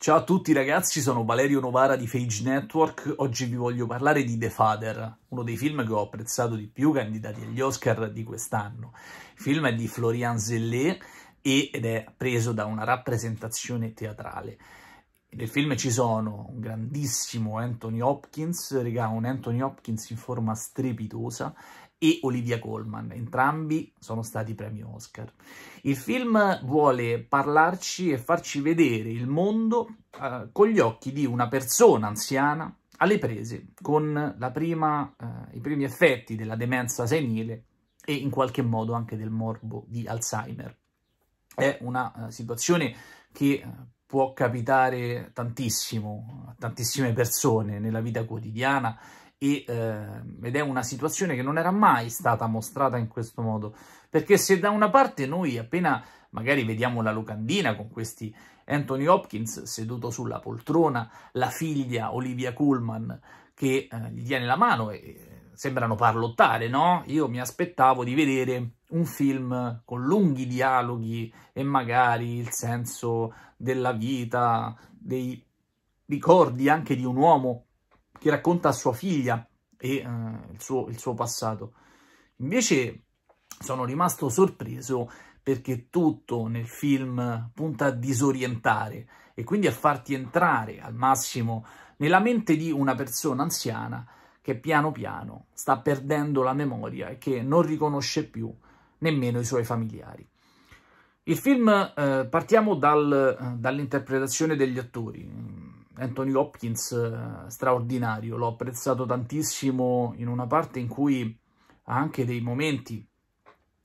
Ciao a tutti ragazzi, sono Valerio Novara di Fage Network. Oggi vi voglio parlare di The Father, uno dei film che ho apprezzato di più, candidati agli Oscar di quest'anno. Il film è di Florian Zellet ed è preso da una rappresentazione teatrale. Nel film ci sono un grandissimo Anthony Hopkins, un Anthony Hopkins in forma strepitosa, e Olivia Colman, entrambi sono stati premi Oscar. Il film vuole parlarci e farci vedere il mondo eh, con gli occhi di una persona anziana alle prese con prima, eh, i primi effetti della demenza senile e in qualche modo anche del morbo di Alzheimer. È una uh, situazione che uh, può capitare tantissimo a tantissime persone nella vita quotidiana e, eh, ed è una situazione che non era mai stata mostrata in questo modo, perché se da una parte noi appena magari vediamo la locandina con questi Anthony Hopkins seduto sulla poltrona, la figlia Olivia Kuhlman che eh, gli tiene la mano e eh, sembrano parlottare, no? Io mi aspettavo di vedere un film con lunghi dialoghi e magari il senso della vita, dei ricordi anche di un uomo che racconta a sua figlia e eh, il, suo, il suo passato. Invece sono rimasto sorpreso perché tutto nel film punta a disorientare e quindi a farti entrare al massimo nella mente di una persona anziana che piano piano sta perdendo la memoria e che non riconosce più nemmeno i suoi familiari. Il film, eh, partiamo dal, eh, dall'interpretazione degli attori. Anthony Hopkins eh, straordinario, l'ho apprezzato tantissimo in una parte in cui ha anche dei momenti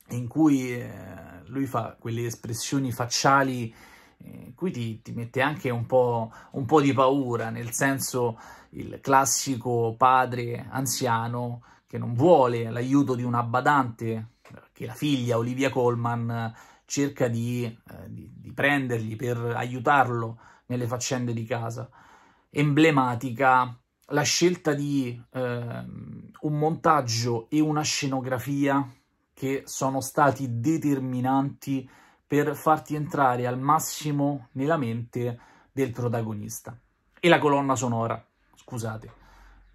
in cui eh, lui fa quelle espressioni facciali eh, in cui ti, ti mette anche un po', un po', di paura, nel senso il classico padre anziano che non vuole l'aiuto di una badante, che la figlia Olivia Colman cerca di, di, di prendergli per aiutarlo nelle faccende di casa. Emblematica la scelta di eh, un montaggio e una scenografia che sono stati determinanti per farti entrare al massimo nella mente del protagonista. E la colonna sonora, scusate.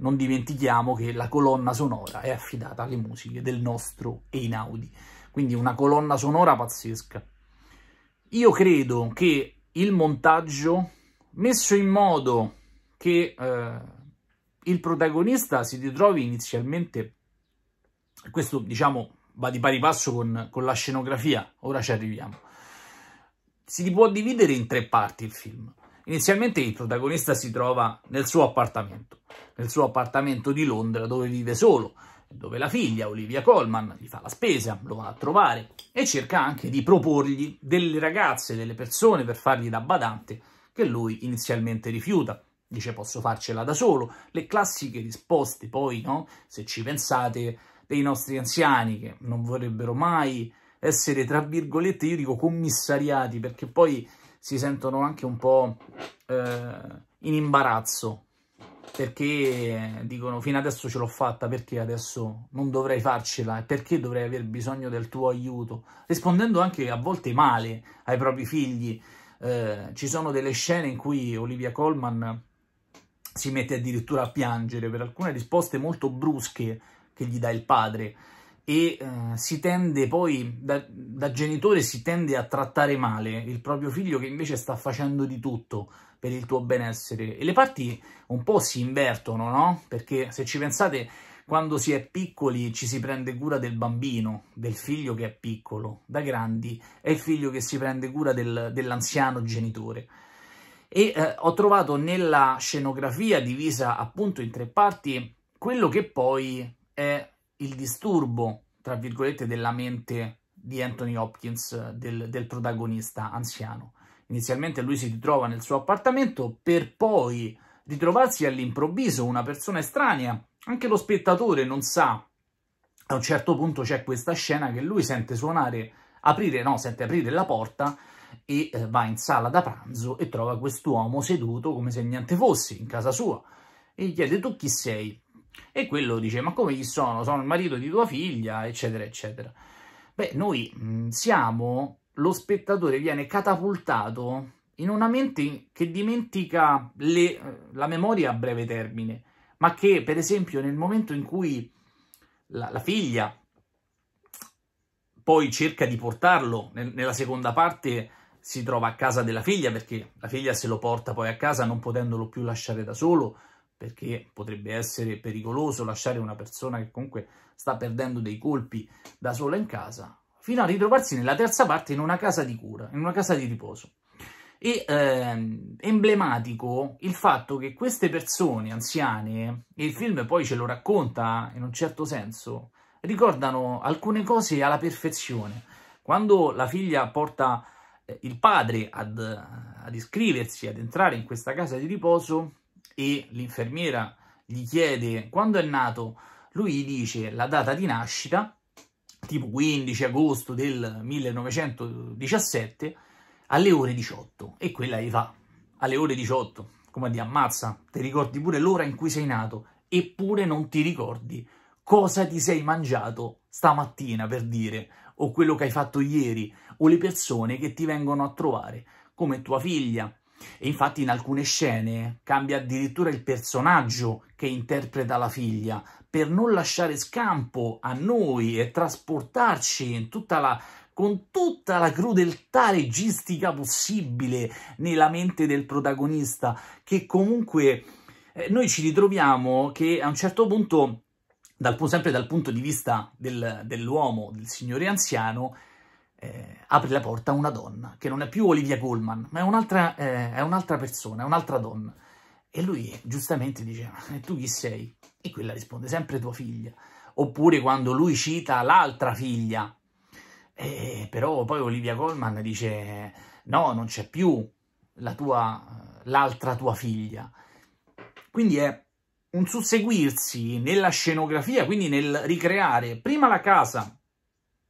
Non dimentichiamo che la colonna sonora è affidata alle musiche del nostro Einaudi, quindi una colonna sonora pazzesca. Io credo che il montaggio messo in modo che eh, il protagonista si ritrovi inizialmente, questo diciamo va di pari passo con, con la scenografia, ora ci arriviamo, si può dividere in tre parti il film. Inizialmente il protagonista si trova nel suo appartamento, nel suo appartamento di Londra dove vive solo, dove la figlia, Olivia Colman, gli fa la spesa, lo va a trovare e cerca anche di proporgli delle ragazze, delle persone per fargli da badante, che lui inizialmente rifiuta. Dice posso farcela da solo, le classiche risposte poi, no? Se ci pensate, dei nostri anziani che non vorrebbero mai essere, tra virgolette, io dico commissariati, perché poi si sentono anche un po' eh, in imbarazzo perché dicono fino adesso ce l'ho fatta, perché adesso non dovrei farcela, perché dovrei aver bisogno del tuo aiuto, rispondendo anche a volte male ai propri figli. Eh, ci sono delle scene in cui Olivia Colman si mette addirittura a piangere per alcune risposte molto brusche che gli dà il padre e eh, si tende poi, da, da genitore si tende a trattare male il proprio figlio che invece sta facendo di tutto per il tuo benessere. E le parti un po' si invertono, no? Perché se ci pensate, quando si è piccoli ci si prende cura del bambino, del figlio che è piccolo, da grandi è il figlio che si prende cura del, dell'anziano genitore. E eh, ho trovato nella scenografia divisa appunto in tre parti quello che poi è il disturbo, tra virgolette, della mente di Anthony Hopkins, del, del protagonista anziano. Inizialmente lui si ritrova nel suo appartamento per poi ritrovarsi all'improvviso una persona estranea. Anche lo spettatore non sa. A un certo punto c'è questa scena che lui sente suonare, aprire, no, sente aprire la porta e eh, va in sala da pranzo e trova quest'uomo seduto come se niente fosse in casa sua e gli chiede tu chi sei? E quello dice ma come chi sono? Sono il marito di tua figlia, eccetera, eccetera. Beh, noi mh, mm, siamo lo spettatore viene catapultato in una mente che dimentica le, la memoria a breve termine, ma che per esempio nel momento in cui la, la figlia poi cerca di portarlo nel, nella seconda parte si trova a casa della figlia perché la figlia se lo porta poi a casa non potendolo più lasciare da solo perché potrebbe essere pericoloso lasciare una persona che comunque sta perdendo dei colpi da sola in casa fino a ritrovarsi nella terza parte in una casa di cura, in una casa di riposo. E ehm, emblematico il fatto che queste persone anziane, e il film poi ce lo racconta in un certo senso, ricordano alcune cose alla perfezione. Quando la figlia porta eh, il padre ad, ad iscriversi, ad entrare in questa casa di riposo e l'infermiera gli chiede quando è nato, lui dice la data di nascita tipo 15 agosto del 1917, alle ore 18. E quella gli fa, alle ore 18, come ti ammazza, ti ricordi pure l'ora in cui sei nato, eppure non ti ricordi cosa ti sei mangiato stamattina, per dire, o quello che hai fatto ieri, o le persone che ti vengono a trovare, come tua figlia, e infatti in alcune scene cambia addirittura il personaggio che interpreta la figlia per non lasciare scampo a noi e trasportarci tutta la, con tutta la crudeltà registica possibile nella mente del protagonista che comunque eh, noi ci ritroviamo che a un certo punto dal, sempre dal punto di vista del, dell'uomo, del signore anziano, eh, apri la porta a una donna, che non è più Olivia Colman, ma è un'altra eh, un persona, è un'altra donna. E lui eh, giustamente dice, eh, tu chi sei? E quella risponde, sempre tua figlia. Oppure quando lui cita l'altra figlia, eh, però poi Olivia Colman dice, no, non c'è più l'altra tua, tua figlia. Quindi è un susseguirsi nella scenografia, quindi nel ricreare prima la casa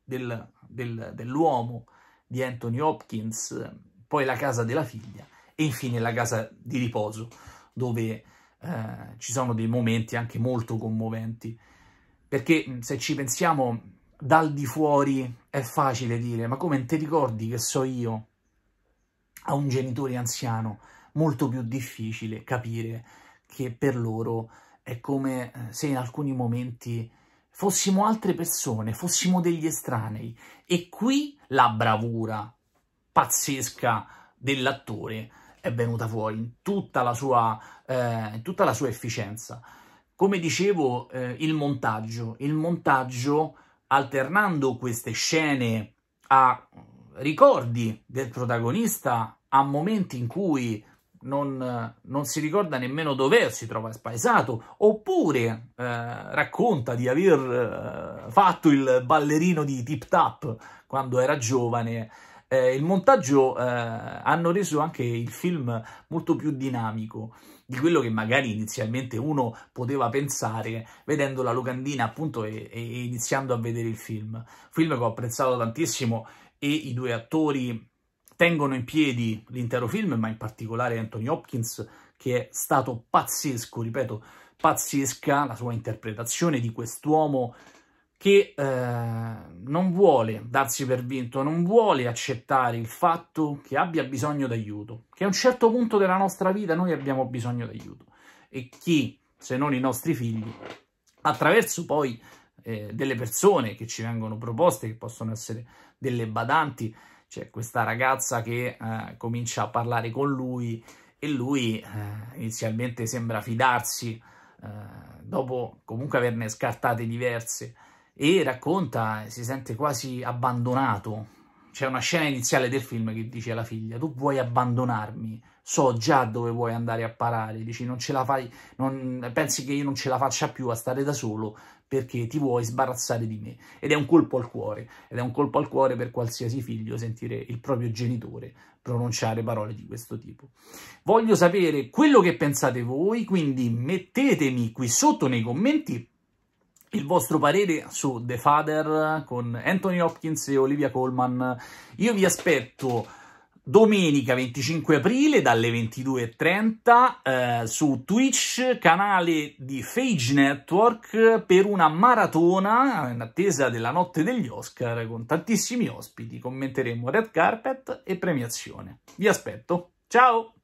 del del, dell'uomo di Anthony Hopkins, poi la casa della figlia e infine la casa di riposo, dove eh, ci sono dei momenti anche molto commoventi. Perché se ci pensiamo dal di fuori è facile dire, ma come ti ricordi che so io a un genitore anziano? Molto più difficile capire che per loro è come eh, se in alcuni momenti fossimo altre persone, fossimo degli estranei. E qui la bravura pazzesca dell'attore è venuta fuori in tutta la sua, eh, tutta la sua efficienza. Come dicevo, eh, il montaggio. Il montaggio, alternando queste scene a ricordi del protagonista, a momenti in cui non, non, si ricorda nemmeno dove si trova spaesato, oppure eh, racconta di aver eh, fatto il ballerino di Tip Tap quando era giovane. Eh, il montaggio eh, hanno reso anche il film molto più dinamico di quello che magari inizialmente uno poteva pensare vedendo la locandina appunto e, e iniziando a vedere il film. Film che ho apprezzato tantissimo e i due attori tengono in piedi l'intero film, ma in particolare Anthony Hopkins, che è stato pazzesco, ripeto, pazzesca la sua interpretazione di quest'uomo che eh, non vuole darsi per vinto, non vuole accettare il fatto che abbia bisogno d'aiuto, che a un certo punto della nostra vita noi abbiamo bisogno d'aiuto e chi, se non i nostri figli, attraverso poi eh, delle persone che ci vengono proposte, che possono essere delle badanti, c'è questa ragazza che eh, comincia a parlare con lui e lui eh, inizialmente sembra fidarsi, eh, dopo comunque averne scartate diverse, e racconta, si sente quasi abbandonato c'è una scena iniziale del film che dice alla figlia, tu vuoi abbandonarmi, so già dove vuoi andare a parare, dici non ce la fai, non, pensi che io non ce la faccia più a stare da solo perché ti vuoi sbarazzare di me. Ed è un colpo al cuore, ed è un colpo al cuore per qualsiasi figlio sentire il proprio genitore pronunciare parole di questo tipo. Voglio sapere quello che pensate voi, quindi mettetemi qui sotto nei commenti il vostro parere su The Father con Anthony Hopkins e Olivia Coleman. Io vi aspetto domenica 25 aprile dalle 22.30 eh, su Twitch, canale di Fage Network, per una maratona in attesa della notte degli Oscar con tantissimi ospiti. Commenteremo red carpet e premiazione. Vi aspetto. Ciao!